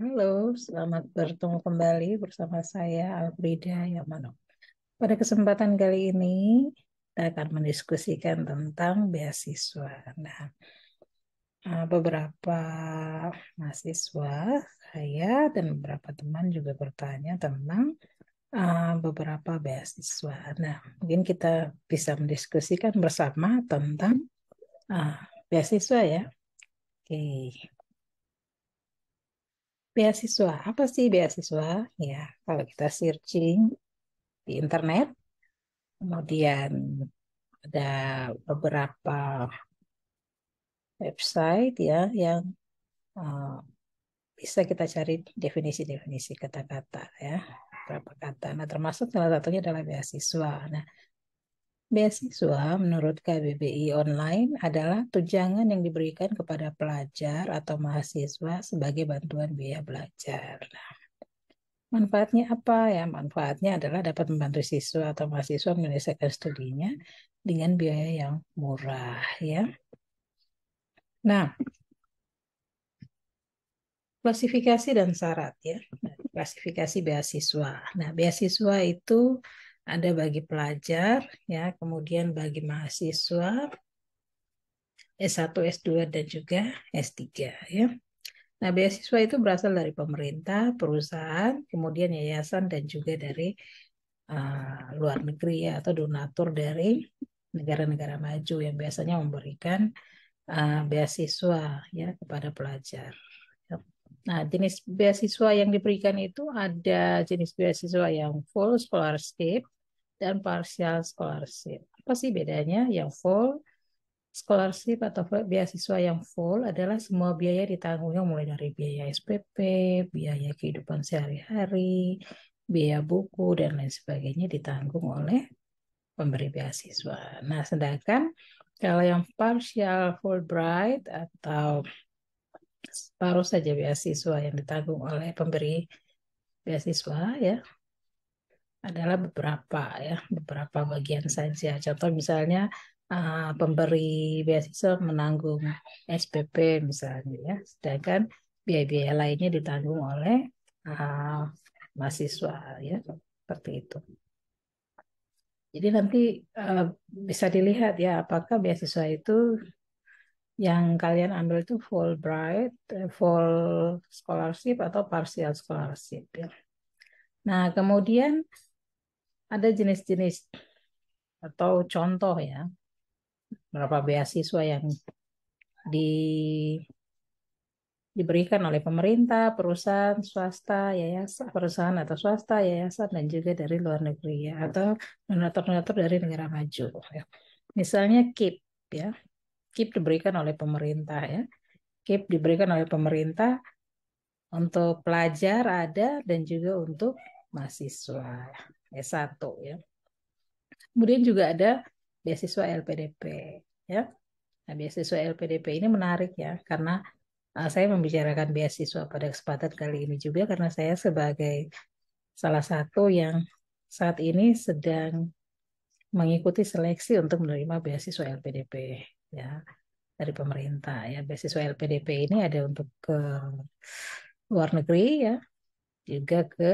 Halo, selamat bertemu kembali bersama saya Alfrida Yamano. Pada kesempatan kali ini kita akan mendiskusikan tentang beasiswa. Nah, eh, beberapa mahasiswa saya dan beberapa teman juga bertanya tentang uh, beberapa beasiswa. Nah, mungkin kita bisa mendiskusikan bersama tentang uh, beasiswa ya. Oke. Beasiswa, apa sih beasiswa? Ya, kalau kita searching di internet, kemudian ada beberapa website ya yang uh, bisa kita cari definisi-definisi kata-kata ya, beberapa kata. Nah, termasuk salah satunya adalah beasiswa. Nah, Beasiswa menurut KBBI online adalah tunjangan yang diberikan kepada pelajar atau mahasiswa sebagai bantuan biaya belajar. Nah, manfaatnya apa? Ya, manfaatnya adalah dapat membantu siswa atau mahasiswa menyelesaikan studinya dengan biaya yang murah, ya. Nah, klasifikasi dan syarat ya. Nah, klasifikasi beasiswa. Nah, beasiswa itu ada bagi pelajar ya, kemudian bagi mahasiswa S1, S2 dan juga S3 ya. Nah, beasiswa itu berasal dari pemerintah, perusahaan, kemudian yayasan dan juga dari uh, luar negeri ya, atau donatur dari negara-negara maju yang biasanya memberikan uh, beasiswa ya kepada pelajar. Nah, jenis beasiswa yang diberikan itu ada jenis beasiswa yang full scholarship dan partial scholarship. Apa sih bedanya? Yang full scholarship atau beasiswa yang full adalah semua biaya ditanggung mulai dari biaya SPP, biaya kehidupan sehari-hari, biaya buku dan lain sebagainya ditanggung oleh pemberi beasiswa. Nah, sedangkan kalau yang partial Fulbright atau separuh saja beasiswa yang ditanggung oleh pemberi beasiswa ya adalah beberapa ya beberapa bagian saja ya. contoh misalnya uh, pemberi beasiswa menanggung SPP misalnya ya sedangkan biaya-biaya lainnya ditanggung oleh uh, mahasiswa ya seperti itu jadi nanti uh, bisa dilihat ya apakah beasiswa itu yang kalian ambil itu Fulbright, eh, full scholarship atau partial scholarship ya. Nah, kemudian ada jenis-jenis atau contoh ya berapa beasiswa yang di diberikan oleh pemerintah, perusahaan swasta, yayasan, perusahaan atau swasta, yayasan dan juga dari luar negeri ya atau donatur-donatur dari negara maju. Ya. Misalnya KIP ya, keep diberikan oleh pemerintah ya. Keep diberikan oleh pemerintah untuk pelajar ada dan juga untuk mahasiswa S1 ya. Kemudian juga ada beasiswa LPDP ya. Nah, beasiswa LPDP ini menarik ya karena eh, saya membicarakan beasiswa pada kesempatan kali ini juga karena saya sebagai salah satu yang saat ini sedang mengikuti seleksi untuk menerima beasiswa LPDP ya dari pemerintah ya beasiswa LPDP ini ada untuk ke luar negeri ya juga ke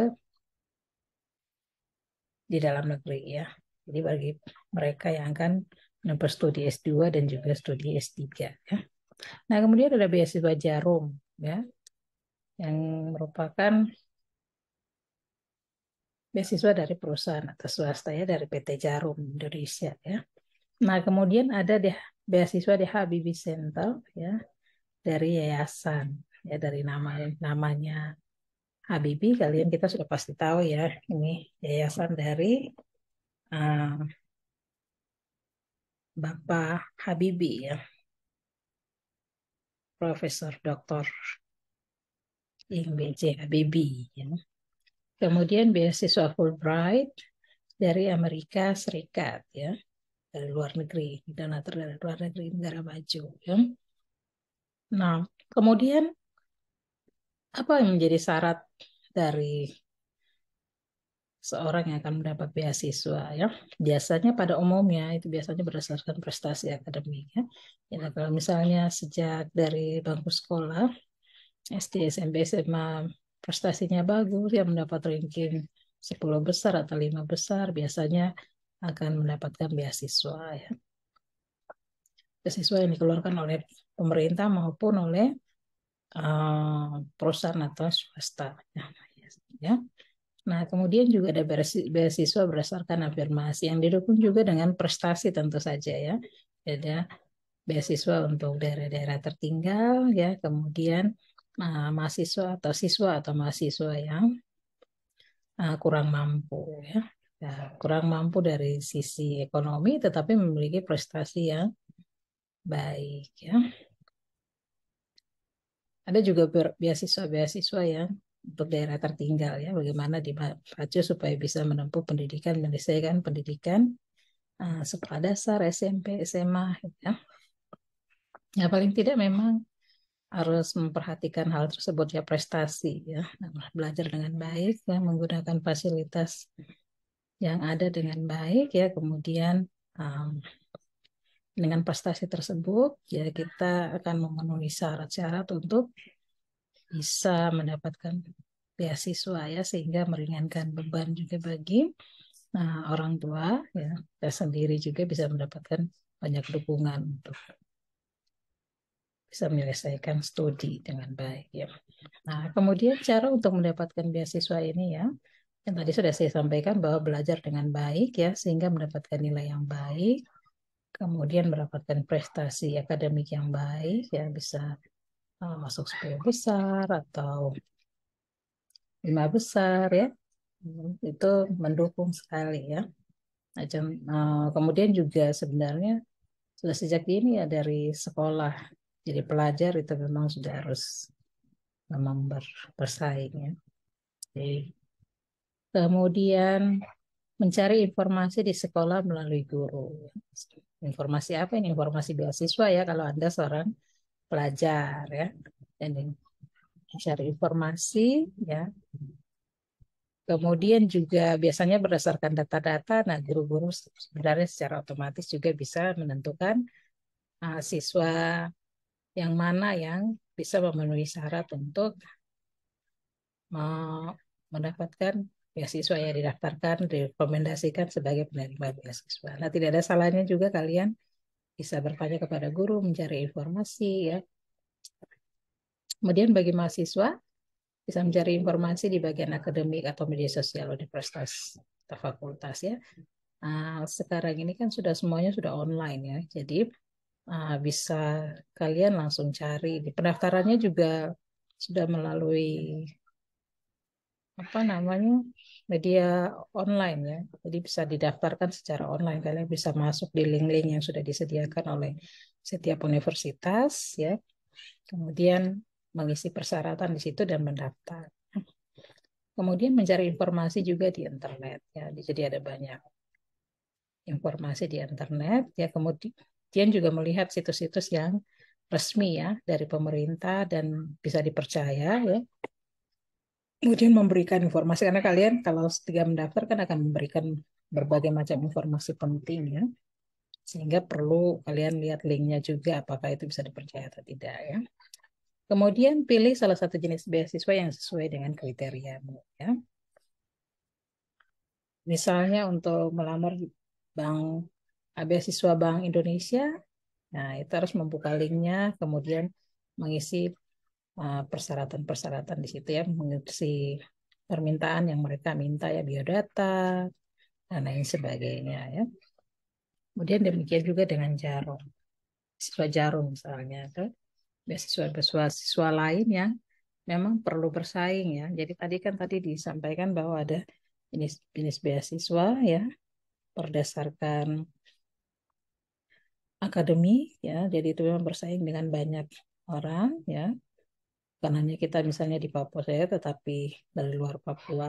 di dalam negeri ya jadi bagi mereka yang akan menempuh studi S2 dan juga studi S3 ya nah kemudian ada beasiswa jarum ya yang merupakan beasiswa dari perusahaan atau swasta ya dari PT Jarum Indonesia ya nah kemudian ada deh beasiswa di Habibie Center ya dari yayasan ya dari nama namanya Habibie kalian kita sudah pasti tahu ya ini yayasan dari uh, Bapak Habibie ya Profesor Dr. Ing Habibie ya. Kemudian beasiswa Fulbright dari Amerika Serikat ya dari luar negeri, dan dari luar negeri negara maju. Ya. Nah, kemudian apa yang menjadi syarat dari seorang yang akan mendapat beasiswa ya biasanya pada umumnya itu biasanya berdasarkan prestasi akademik ya, ya kalau misalnya sejak dari bangku sekolah SD SMP SMA prestasinya bagus yang mendapat ranking 10 besar atau lima besar biasanya akan mendapatkan beasiswa ya. Beasiswa yang dikeluarkan oleh pemerintah maupun oleh uh, perusahaan atau swasta ya, ya. Nah, kemudian juga ada beasiswa berdasarkan afirmasi yang didukung juga dengan prestasi tentu saja ya. Ada beasiswa untuk daerah-daerah tertinggal ya, kemudian uh, mahasiswa atau siswa atau mahasiswa yang uh, kurang mampu ya ya, kurang mampu dari sisi ekonomi tetapi memiliki prestasi yang baik ya. Ada juga beasiswa-beasiswa yang untuk daerah tertinggal ya, bagaimana di Pacu supaya bisa menempuh pendidikan menyelesaikan pendidikan uh, sekolah dasar, SMP, SMA ya. Ya paling tidak memang harus memperhatikan hal tersebut ya prestasi ya, belajar dengan baik ya, menggunakan fasilitas yang ada dengan baik ya kemudian um, dengan prestasi tersebut ya kita akan memenuhi syarat-syarat untuk bisa mendapatkan beasiswa ya sehingga meringankan beban juga bagi nah, orang tua ya kita sendiri juga bisa mendapatkan banyak dukungan untuk bisa menyelesaikan studi dengan baik ya. Nah, kemudian cara untuk mendapatkan beasiswa ini ya yang tadi sudah saya sampaikan bahwa belajar dengan baik ya sehingga mendapatkan nilai yang baik kemudian mendapatkan prestasi akademik yang baik ya bisa eh, masuk sekolah besar atau lima besar ya itu mendukung sekali ya macam eh, kemudian juga sebenarnya sudah sejak ini ya dari sekolah jadi pelajar itu memang sudah harus memang bersaing ya jadi kemudian mencari informasi di sekolah melalui guru. Informasi apa ini? Informasi beasiswa ya kalau Anda seorang pelajar ya. Dan mencari informasi ya. Kemudian juga biasanya berdasarkan data-data, nah guru-guru sebenarnya secara otomatis juga bisa menentukan uh, siswa yang mana yang bisa memenuhi syarat untuk uh, mendapatkan beasiswa yang didaftarkan, direkomendasikan sebagai penerima beasiswa. Nah, tidak ada salahnya juga kalian bisa bertanya kepada guru, mencari informasi ya. Kemudian bagi mahasiswa bisa mencari informasi di bagian akademik atau media sosial universitas atau fakultas ya. Nah, sekarang ini kan sudah semuanya sudah online ya, jadi uh, bisa kalian langsung cari. Di pendaftarannya juga sudah melalui apa namanya media online ya. Jadi bisa didaftarkan secara online. Kalian bisa masuk di link-link yang sudah disediakan oleh setiap universitas ya. Kemudian mengisi persyaratan di situ dan mendaftar. Kemudian mencari informasi juga di internet ya. Jadi ada banyak informasi di internet ya. Kemudian juga melihat situs-situs yang resmi ya dari pemerintah dan bisa dipercaya ya kemudian memberikan informasi karena kalian kalau setiap mendaftar kan akan memberikan berbagai macam informasi penting ya sehingga perlu kalian lihat linknya juga apakah itu bisa dipercaya atau tidak ya kemudian pilih salah satu jenis beasiswa yang sesuai dengan kriteriamu ya misalnya untuk melamar bank ah, beasiswa Bank Indonesia nah itu harus membuka linknya kemudian mengisi Eh, persyaratan-persyaratan di situ ya mengisi permintaan yang mereka minta ya biodata dan lain sebagainya ya. Kemudian demikian juga dengan jarum. Siswa jarum misalnya atau beasiswa-beasiswa siswa lain yang memang perlu bersaing ya. Jadi tadi kan tadi disampaikan bahwa ada jenis-jenis beasiswa ya berdasarkan akademi ya. Jadi itu memang bersaing dengan banyak orang ya bukan hanya kita misalnya di Papua saja tetapi dari luar Papua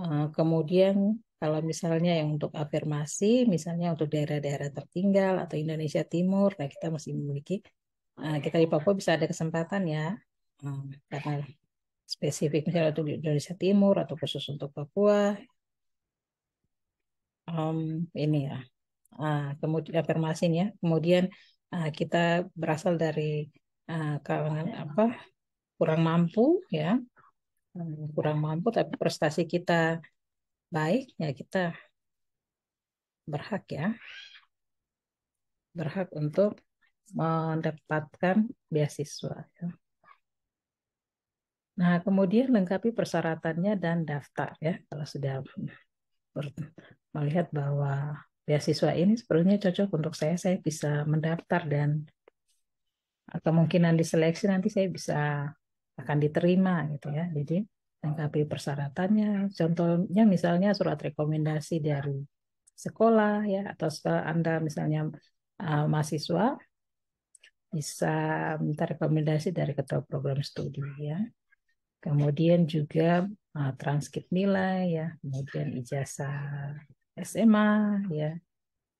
eh, kemudian kalau misalnya yang untuk afirmasi misalnya untuk daerah-daerah tertinggal atau Indonesia Timur nah kita masih memiliki eh, kita di Papua bisa ada kesempatan ya eh, karena spesifik misalnya untuk Indonesia Timur atau khusus untuk Papua um, ini ya uh, kemudian afirmasinya kemudian kita berasal dari Eh, kalangan apa kurang mampu ya hmm, kurang mampu tapi prestasi kita baik ya kita berhak ya berhak untuk mendapatkan beasiswa. Ya. Nah, kemudian lengkapi persyaratannya dan daftar ya. Kalau sudah melihat bahwa beasiswa ini sebenarnya cocok untuk saya, saya bisa mendaftar dan kemungkinan diseleksi nanti saya bisa akan diterima gitu ya. Jadi lengkapi persyaratannya. Contohnya misalnya surat rekomendasi dari sekolah ya atau Anda misalnya uh, mahasiswa bisa minta rekomendasi dari ketua program studi ya. Kemudian juga uh, eh, transkip nilai ya, kemudian ijazah SMA ya,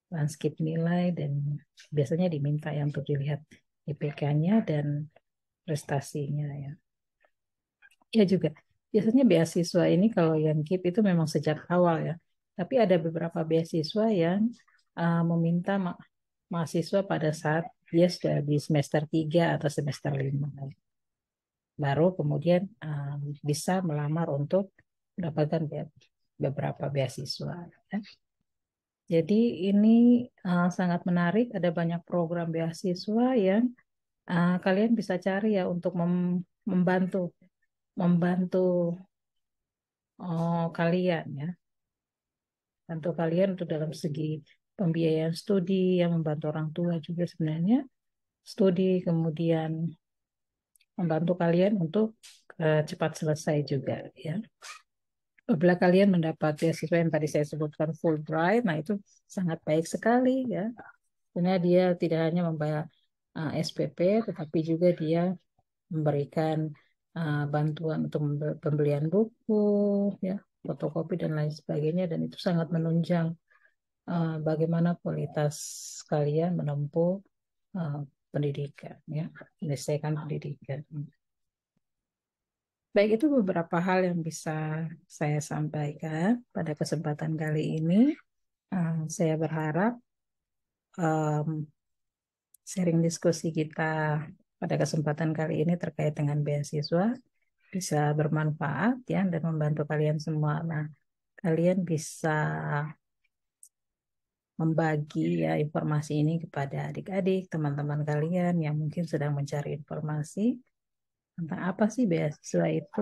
transkip nilai dan biasanya diminta yang untuk dilihat IPK-nya dan prestasinya ya. Ya juga. Biasanya beasiswa ini kalau yang keep itu memang sejak awal ya. Tapi ada beberapa beasiswa yang uh, meminta ma mahasiswa pada saat dia sudah di semester 3 atau semester 5. Baru kemudian uh, bisa melamar untuk mendapatkan beberapa beasiswa. Ya. Jadi ini uh, sangat menarik, ada banyak program beasiswa yang uh, kalian bisa cari ya untuk mem membantu membantu oh, kalian ya. Bantu kalian untuk dalam segi pembiayaan studi yang membantu orang tua juga sebenarnya studi kemudian membantu kalian untuk uh, cepat selesai juga ya apabila kalian mendapat beasiswa yang tadi saya sebutkan full Fulbright, nah itu sangat baik sekali ya. Karena dia tidak hanya membayar uh, eh, SPP, tetapi juga dia memberikan uh, bantuan untuk pembelian buku, ya, fotokopi dan lain sebagainya. Dan itu sangat menunjang uh, bagaimana kualitas kalian menempuh uh, pendidikan, ya, menyelesaikan pendidikan. Baik, itu beberapa hal yang bisa saya sampaikan pada kesempatan kali ini. Ehm, saya berharap um, sharing diskusi kita pada kesempatan kali ini terkait dengan beasiswa bisa bermanfaat ya dan membantu kalian semua. Nah, kalian bisa membagi ya informasi ini kepada adik-adik, teman-teman kalian yang mungkin sedang mencari informasi tentang apa sih beasiswa itu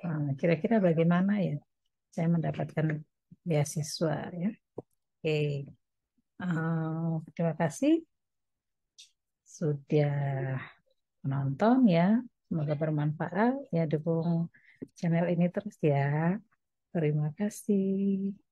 nah, kira-kira bagaimana ya saya mendapatkan beasiswa ya oke okay. uh, eh, terima kasih sudah menonton ya semoga bermanfaat ya dukung channel ini terus ya terima kasih